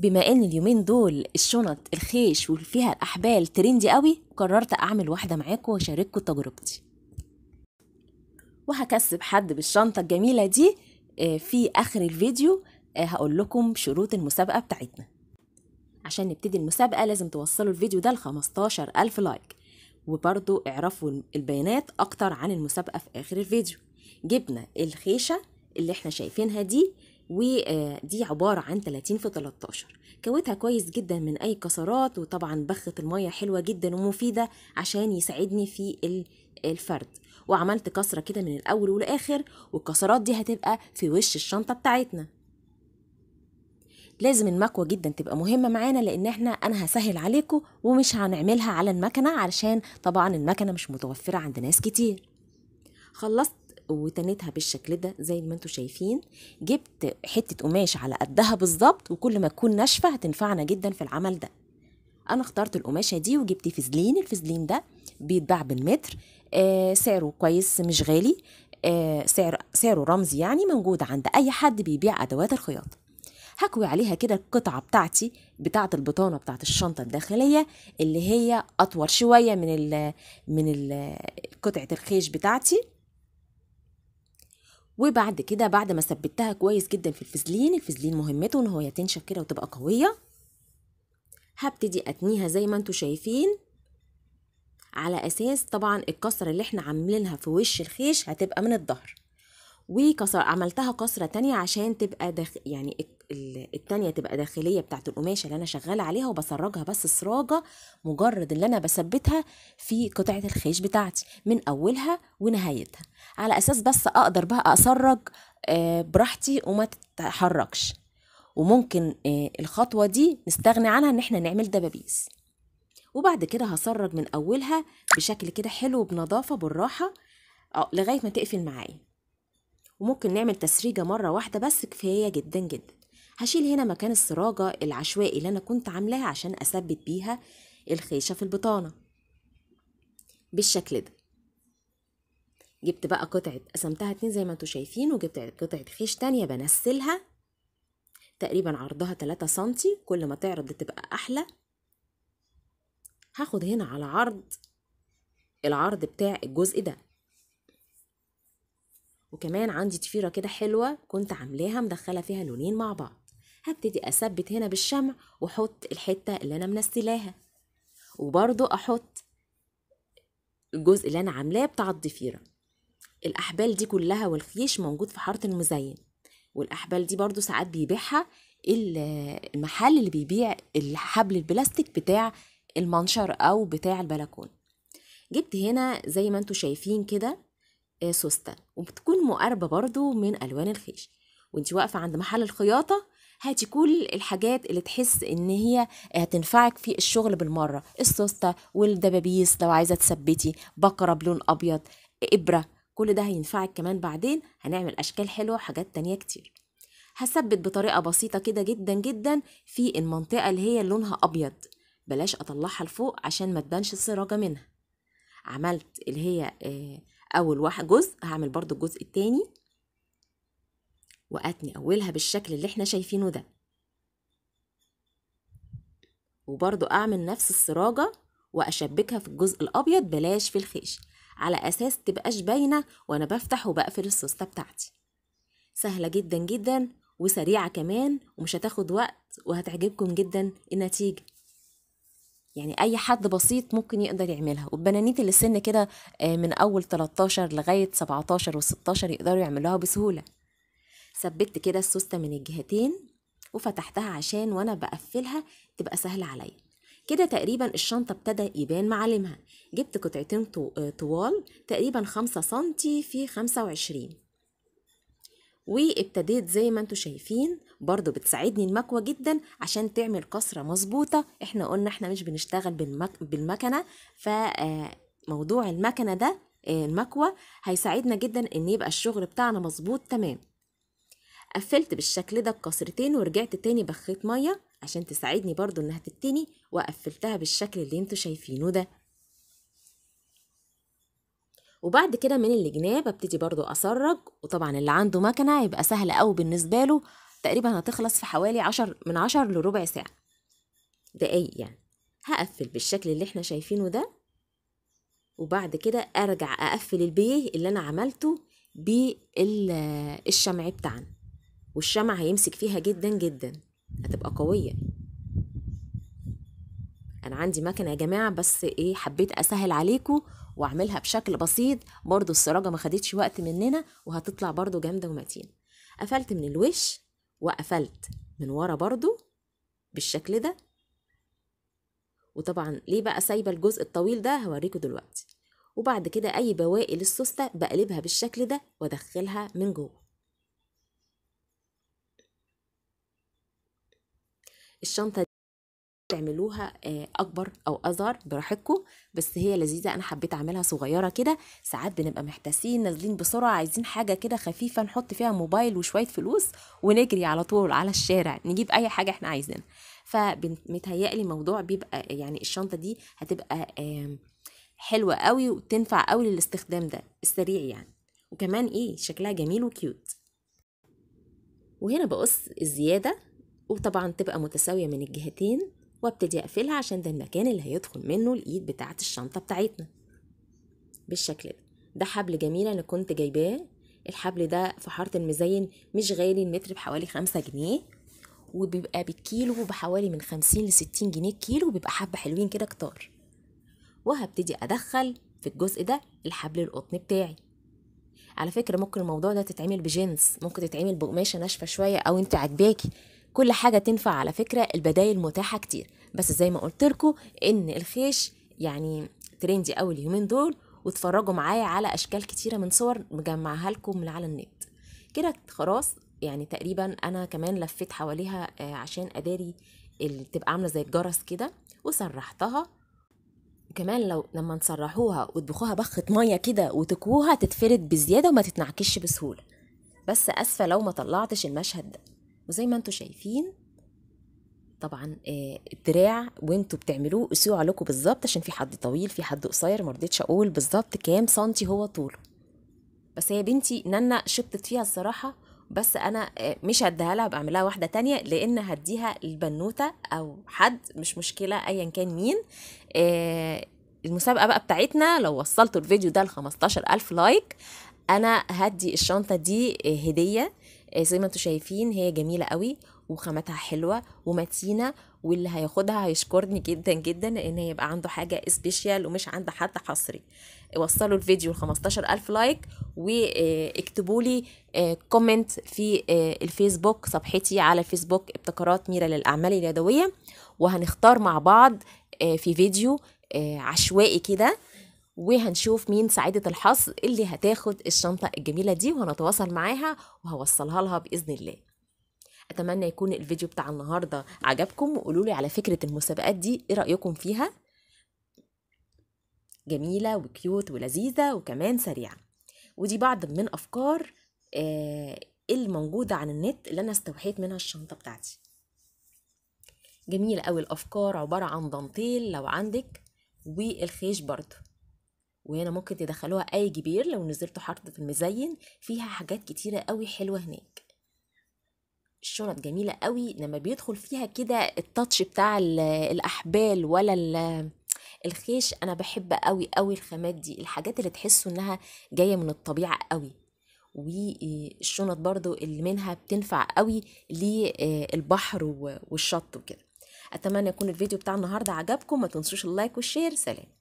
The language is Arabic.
بما ان اليومين دول الشنط الخيش وفيها الاحبال ترندي قوي قررت اعمل واحده معاكم واشارككم تجربتي وهكسب حد بالشنطه الجميله دي آه، في اخر الفيديو آه، هقول لكم شروط المسابقه بتاعتنا عشان نبتدي المسابقه لازم توصلوا الفيديو ده ل 15000 لايك وبرضو اعرفوا البيانات اكتر عن المسابقه في اخر الفيديو جبنا الخيشه اللي احنا شايفينها دي ودي عبارة عن 30 في 13 كويتها كويس جدا من أي كسرات وطبعا بخة المية حلوة جدا ومفيدة عشان يساعدني في الفرد وعملت كسرة كده من الأول والآخر والكسرات دي هتبقى في وش الشنطة بتاعتنا لازم المكوة جدا تبقى مهمة معانا لأن احنا أنا هسهل عليكم ومش هنعملها على المكنة علشان طبعا المكنة مش متوفرة عند ناس كتير خلصت وتنيتها بالشكل ده زي ما انتم شايفين جبت حته قماش على قدها بالظبط وكل ما تكون ناشفه هتنفعنا جدا في العمل ده انا اخترت القماشه دي وجبت فزلين الفزلين ده بيتباع بالمتر آه سعره كويس مش غالي آه سعر سعره رمزي يعني موجود عند اي حد بيبيع ادوات الخياطه هكوي عليها كده القطعة بتاعتي بتاعة البطانة بتاعة الشنطة الداخلية اللي هي أطول شوية من ال من ال قطعة الخيش بتاعتي وبعد كده بعد ما ثبتها كويس جدا في الفازلين الفازلين مهمته ان هو تنشف كده وتبقى قويه هبتدي اتنيها زي ما انتم شايفين على اساس طبعا الكسره اللي احنا عاملينها في وش الخيش هتبقى من الظهر وكسر عملتها كسره تانية عشان تبقى داخ يعني التانية تبقى داخلية بتاعت القماشة اللي أنا شغالة عليها وبسرجها بس سراجة مجرد اللي أنا بثبتها في قطعة الخيش بتاعتي من أولها ونهايتها على أساس بس أقدر بقى أسرج آه، براحتي وما تتحركش وممكن آه، الخطوة دي نستغني عنها إن إحنا نعمل دبابيس وبعد كده هسرج من أولها بشكل كده حلو بنظافة بالراحة لغاية ما تقفل معايا وممكن نعمل تسريجة مرة واحدة بس كفاية جدا جدا هشيل هنا مكان السراجة العشوائي اللي أنا كنت عاملاها عشان أثبت بيها الخيشة في البطانة بالشكل ده جبت بقى قطعة قسمتها اتنين زي ما انتوا شايفين وجبت قطعة خيش تانية بنسلها تقريبا عرضها تلاتة سنتي كل ما تعرض تبقى أحلى هاخد هنا على عرض العرض بتاع الجزء ده وكمان عندي ضفيرة كده حلوة كنت عاملاها مدخلة فيها لونين مع بعض هبتدي أثبت هنا بالشمع وأحط الحتة اللي أنا منسلاها وبرضو أحط الجزء اللي أنا عاملاه بتاع الضفيرة الأحبال دي كلها والخيش موجود في حارة المزين والأحبال دي برضو ساعات بيبيعها المحل اللي بيبيع الحبل البلاستيك بتاع المنشر أو بتاع البلكون جبت هنا زي ما انتوا شايفين كده آه، سوسته وبتكون مقاربه برضو من الوان الخيش وانت واقفه عند محل الخياطه هاتي كل الحاجات اللي تحس ان هي آه، هتنفعك في الشغل بالمره السوسته والدبابيس لو عايزه تثبتي بقره بلون ابيض ابره كل ده هينفعك كمان بعدين هنعمل اشكال حلوه وحاجات تانية كتير هثبت بطريقه بسيطه كده جدا جدا في المنطقه اللي هي لونها ابيض بلاش اطلعها لفوق عشان ما تبانش السراجه منها عملت اللي هي آه، اول واحد جزء هعمل برضو الجزء التاني واتني اولها بالشكل اللي احنا شايفينه ده وبرضو اعمل نفس السراجة واشبكها في الجزء الابيض بلاش في الخيش على اساس تبقاش باينة وانا بفتح وبقفل السوستة بتاعتي سهلة جدا جدا وسريعة كمان ومش هتاخد وقت وهتعجبكم جدا النتيجة يعني اي حد بسيط ممكن يقدر يعملها والبنانيت اللي سن كده آه، من اول 13 لغايه 17 و16 يقدروا يعملوها بسهوله ثبت كده السوسته من الجهتين وفتحتها عشان وانا بقفلها تبقى سهله عليا كده تقريبا الشنطه ابتدى يبان معالمها جبت قطعتين آه، طوال تقريبا 5 سم في 25 وابتديت زي ما انتم شايفين برضو بتساعدني المكوة جدا عشان تعمل كسرة مظبوطة احنا قلنا احنا مش بنشتغل بالمك... بالمكنة فموضوع آه، المكنة ده آه، المكوة هيساعدنا جدا ان يبقى الشغل بتاعنا مظبوط تمام قفلت بالشكل ده بكسرتين ورجعت تاني بخيط مية عشان تساعدني برضو انها تتني وقفلتها بالشكل اللي انتوا شايفينه ده وبعد كده من الجناب ببتدي برضو اسرج وطبعا اللي عنده مكنه يبقى سهله أو بالنسبه له تقريبا هتخلص في حوالي عشر من عشر لربع ساعه دقايق يعني هقفل بالشكل اللي احنا شايفينه ده وبعد كده ارجع اقفل البيه اللي انا عملته بالشمع بتاعنا والشمع هيمسك فيها جدا جدا هتبقى قويه انا عندي مكنه يا جماعه بس ايه حبيت اسهل عليكم واعملها بشكل بسيط برضو السراجة ما خدتش وقت مننا وهتطلع برضو جامدة ومتينة قفلت من الوش وقفلت من ورا برضو بالشكل ده وطبعا ليه بقى سايبة الجزء الطويل ده هوريكوا دلوقتي وبعد كده أي بواقي للسوستة بقلبها بالشكل ده وأدخلها من جوه الشنطة تعملوها آه، اكبر او اصغر براحتكم بس هي لذيذه انا حبيت اعملها صغيره كده ساعات بنبقى محتاسين نازلين بسرعه عايزين حاجه كده خفيفه نحط فيها موبايل وشويه فلوس ونجري على طول على الشارع نجيب اي حاجه احنا عايزينها فمتهيألي الموضوع بيبقى يعني الشنطه دي هتبقى حلوه قوي وتنفع قوي للاستخدام ده السريع يعني وكمان ايه شكلها جميل وكيوت وهنا بقص الزياده وطبعا تبقى متساويه من الجهتين وابتدي اقفلها عشان ده المكان اللي هيدخل منه الايد بتاعه الشنطه بتاعتنا بالشكل ده ده حبل جميل انا كنت جايباه الحبل ده في حاره المزين مش غالي المتر بحوالي خمسة جنيه وبيبقى بالكيلو بحوالي من خمسين لستين جنيه الكيلو وبيبقى حبة حلوين كده كتار وهبتدي أدخل في الجزء ده الحبل القطن بتاعي على فكرة ممكن الموضوع ده تتعمل بجنس ممكن تتعمل بقماشة ناشفة شوية أو أنت عاجباكي كل حاجه تنفع على فكره البدايل متاحه كتير بس زي ما قلت لكم ان الخيش يعني ترندي اول اليومين دول واتفرجوا معايا على اشكال كتيره من صور مجمعها لكم من على النت كده خلاص يعني تقريبا انا كمان لفيت حواليها آه، عشان اداري اللي تبقى عامله زي الجرس كده وسرحتها وكمان لو لما تسرحوها وتبخوها بخة ميه كده وتكوها تتفرد بزياده وما تتنعكش بسهوله بس اسفه لو ما طلعتش المشهد ده وزي ما انتم شايفين طبعا آه، الدراع وانتوا بتعملوه قسوه عليكم بالظبط عشان في حد طويل في حد قصير رضيتش اقول بالظبط كام سنتي هو طوله بس هي بنتي نانا شبطت فيها الصراحه بس انا آه، مش هديها لها بعملها اعملها واحده تانية لان هديها البنوته او حد مش مشكله ايا كان مين آه، المسابقه بقى بتاعتنا لو وصلتوا الفيديو ده ل 15000 لايك انا هدي الشنطه دي آه، هديه آه، زي ما انتم شايفين هي جميله قوي وخامتها حلوه ومتينه واللي هياخدها هيشكرني جدا جدا ان يبقى عنده حاجه سبيشال ومش عند حد حصري وصلوا الفيديو ل ألف لايك واكتبوا آه، لي كومنت في الفيسبوك صفحتي على الفيسبوك ابتكارات ميرا للاعمال اليدويه وهنختار مع بعض في فيديو عشوائي كده وهنشوف مين سعيدة الحظ اللي هتاخد الشنطة الجميلة دي وهنتواصل معاها وهوصلها لها بإذن الله أتمنى يكون الفيديو بتاع النهاردة عجبكم وقولوا لي على فكرة المسابقات دي إيه رأيكم فيها جميلة وكيوت ولذيذة وكمان سريعة ودي بعض من أفكار آه، الموجودة عن النت اللي أنا استوحيت منها الشنطة بتاعتي جميلة أوي الأفكار عبارة عن دانتيل لو عندك والخيش برضه وهنا ممكن تدخلوها اي كبير لو نزلتوا حرف المزين فيها حاجات كتيرة قوي حلوة هناك الشنط جميلة قوي لما بيدخل فيها كده التاتش بتاع الأحبال ولا الخيش أنا بحب قوي قوي الخامات دي الحاجات اللي تحسوا إنها جاية من الطبيعة قوي والشنط برضو اللي منها بتنفع قوي للبحر آه والشط وكده أتمنى يكون الفيديو بتاع النهاردة عجبكم ما تنسوش اللايك والشير سلام